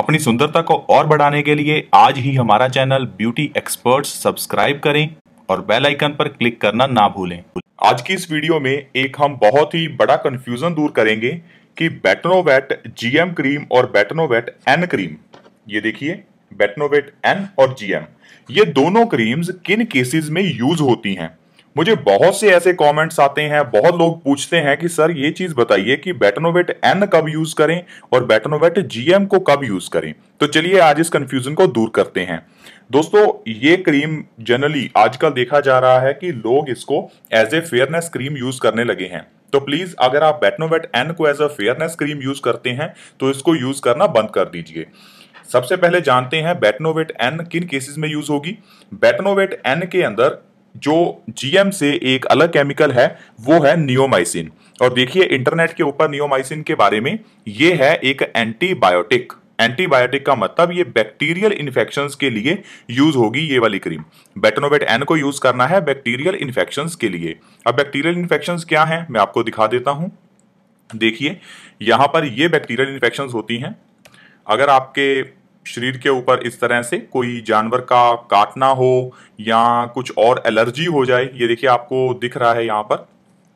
अपनी सुंदरता को और बढ़ाने के लिए आज ही हमारा चैनल ब्यूटी एक्सपर्ट्स सब्सक्राइब करें और बेल आइकन पर क्लिक करना ना भूलें आज की इस वीडियो में एक हम बहुत ही बड़ा कंफ्यूजन दूर करेंगे कि बेटनोवेट जीएम क्रीम और बेटनोवेट एन क्रीम ये देखिए बेटनोवेट एन और जीएम ये दोनों क्रीम्स किन केसेस में यूज होती हैं मुझे बहुत से ऐसे कमेंट्स आते हैं बहुत लोग पूछते हैं कि सर ये चीज बताइए कि बेटनोवेट एन कब यूज करें और बेटनोवेट जीएम को कब यूज करें तो चलिए आज इस कंफ्यूजन को दूर करते हैं दोस्तों ये क्रीम जनरली आजकल देखा जा रहा है कि लोग इसको as a fairness cream use करने लगे हैं तो प्लीज अगर आप बेटनोवेट एन को as a fairness cream use करते हैं तो इसको यूज करना बंद कर दीजिए सबसे पहले जानते हैं बेटनोवेट एन किन केसेस में यूज होगी बेटनोवेट एन के अंदर जो जीएम से एक अलग केमिकल है वो है नियोमाइसिन और देखिए इंटरनेट के ऊपर नियोमाइसिन के बारे में ये है एक एंटीबायोटिक एंटीबायोटिक का मतलब ये बैक्टीरियल इन्फेक्शन के लिए यूज होगी ये वाली क्रीम बेटनोबेट एन को यूज करना है बैक्टीरियल इन्फेक्शन के लिए अब बैक्टीरियल इन्फेक्शन क्या है मैं आपको दिखा देता हूं देखिए यहां पर ये बैक्टीरियल इन्फेक्शन होती हैं अगर आपके शरीर के ऊपर इस तरह से कोई जानवर का काटना हो या कुछ और एलर्जी हो जाए ये देखिए आपको दिख रहा है यहाँ पर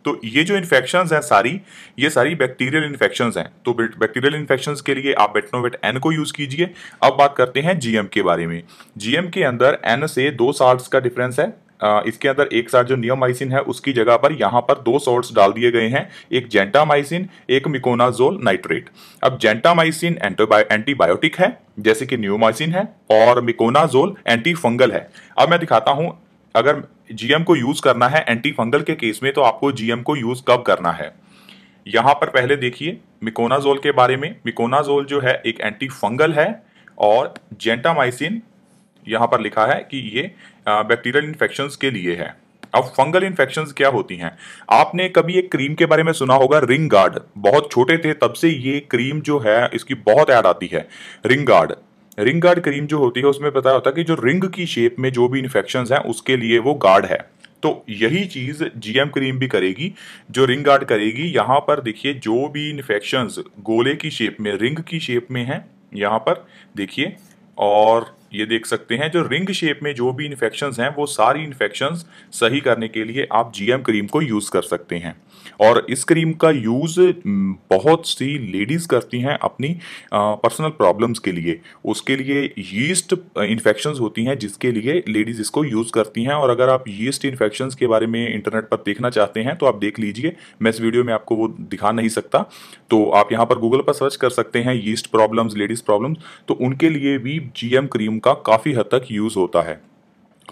तो ये जो इन्फेक्शन हैं सारी ये सारी बैक्टीरियल इन्फेक्शन हैं तो बैक्टीरियल इन्फेक्शन के लिए आप बेटनोवेट एन को यूज़ कीजिए अब बात करते हैं जीएम के बारे में जीएम के अंदर एन से दो साल्ट का डिफरेंस है इसके अंदर एक साथ जो नियोमाइसिन है उसकी जगह पर यहां पर दो सॉल्ट्स डाल दिए गए हैं एक जेंटामाइसिन एक मिकोनाजोल नाइट्रेट अब जेंटामाइसिन एंटीबायोटिक है जैसे कि न्यूमाइसिन है और मिकोनाजोल एंटी फंगल है अब मैं दिखाता हूं अगर जीएम को यूज करना है एंटी फंगल के केस में तो आपको जीएम को यूज कब करना है यहां पर पहले देखिए मिकोनाजोल के बारे में मिकोनाजोल जो है एक एंटी फंगल है और जेंटामाइसिन यहाँ पर लिखा है कि ये बैक्टीरियल इन्फेक्शन के लिए है अब फंगल इन्फेक्शन क्या होती हैं आपने कभी एक क्रीम के बारे में सुना होगा रिंग गार्ड बहुत छोटे थे तब से ये क्रीम जो है इसकी बहुत ऐड आती है Ring Guard Ring Guard cream जो होती है उसमें पता होता है कि जो रिंग की शेप में जो भी इन्फेक्शन हैं उसके लिए वो गार्ड है तो यही चीज जीएम क्रीम भी करेगी जो रिंग गार्ड करेगी यहाँ पर देखिए जो भी इन्फेक्शन गोले की शेप में रिंग की शेप में है यहाँ पर देखिए और ये देख सकते हैं जो रिंग शेप में जो भी इन्फेक्शन हैं वो सारी इन्फेक्शन सही करने के लिए आप जीएम क्रीम को यूज़ कर सकते हैं और इस क्रीम का यूज़ बहुत सी लेडीज़ करती हैं अपनी पर्सनल प्रॉब्लम्स के लिए उसके लिए यीस्ट इन्फेक्शन होती हैं जिसके लिए लेडीज़ इसको यूज़ करती हैं और अगर आप यीस्ट इन्फेक्शन के बारे में इंटरनेट पर देखना चाहते हैं तो आप देख लीजिए मैं इस वीडियो में आपको वो दिखा नहीं सकता तो आप यहाँ पर गूगल पर सर्च कर सकते हैं यीस्ट प्रॉब्लम्स लेडीज़ प्रॉब्लम तो उनके लिए भी जीएम क्रीम का काफी हद तक यूज होता है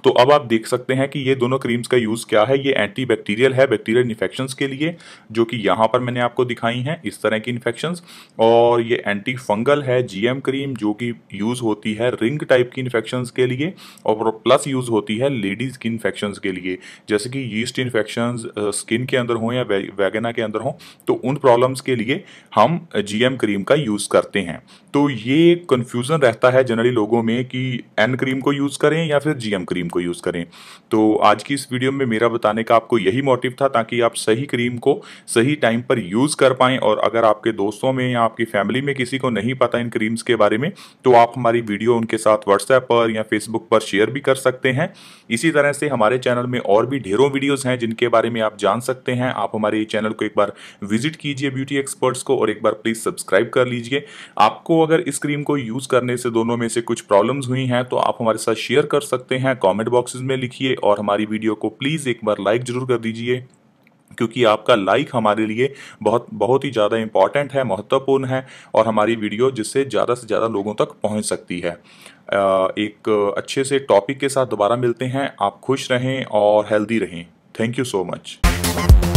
तो अब आप देख सकते हैं कि ये दोनों क्रीम्स का यूज़ क्या है ये एंटी बैक्टीरियल है बैक्टीरियल इन्फेक्शन के लिए जो कि यहाँ पर मैंने आपको दिखाई हैं इस तरह की इन्फेक्शन और ये एंटी फंगल है जी क्रीम जो कि यूज़ होती है रिंग टाइप की इन्फेक्शन के लिए और प्लस यूज़ होती है लेडीज़ की इन्फेक्शन के लिए जैसे कि यीस्ट इन्फेक्शन स्किन के अंदर हों या वैगना के अंदर हों तो उन प्रॉब्लम्स के लिए हम जीएम क्रीम का यूज़ करते हैं तो ये कन्फ्यूज़न रहता है जनरली लोगों में कि एन क्रीम को यूज़ करें या फिर जीएम क्रीम को यूज़ करें तो आज की इस वीडियो में मेरा बताने का आपको यही मोटिव था ताकि आप सही क्रीम को सही टाइम पर यूज़ कर पाएँ और अगर आपके दोस्तों में या आपकी फैमिली में किसी को नहीं पता इन क्रीम्स के बारे में तो आप हमारी वीडियो उनके साथ व्हाट्सएप पर या फेसबुक पर शेयर भी कर सकते हैं इसी तरह से हमारे चैनल में और भी ढेरों वीडियोज़ हैं जिनके बारे में आप जान सकते हैं आप हमारे चैनल को एक बार विजिट कीजिए ब्यूटी एक्सपर्ट्स को और एक बार प्लीज़ सब्सक्राइब कर लीजिए आपको अगर इस क्रीम को यूज़ करने से दोनों में से कुछ प्रॉब्लम्स हुई हैं तो आप हमारे साथ शेयर कर सकते हैं कॉमेंट कमेंट बॉक्सेस में लिखिए और हमारी वीडियो को प्लीज़ एक बार लाइक ज़रूर कर दीजिए क्योंकि आपका लाइक हमारे लिए बहुत बहुत ही ज़्यादा इम्पॉर्टेंट है महत्वपूर्ण है और हमारी वीडियो जिससे ज़्यादा से ज़्यादा लोगों तक पहुंच सकती है एक अच्छे से टॉपिक के साथ दोबारा मिलते हैं आप खुश रहें और हेल्दी रहें थैंक यू सो मच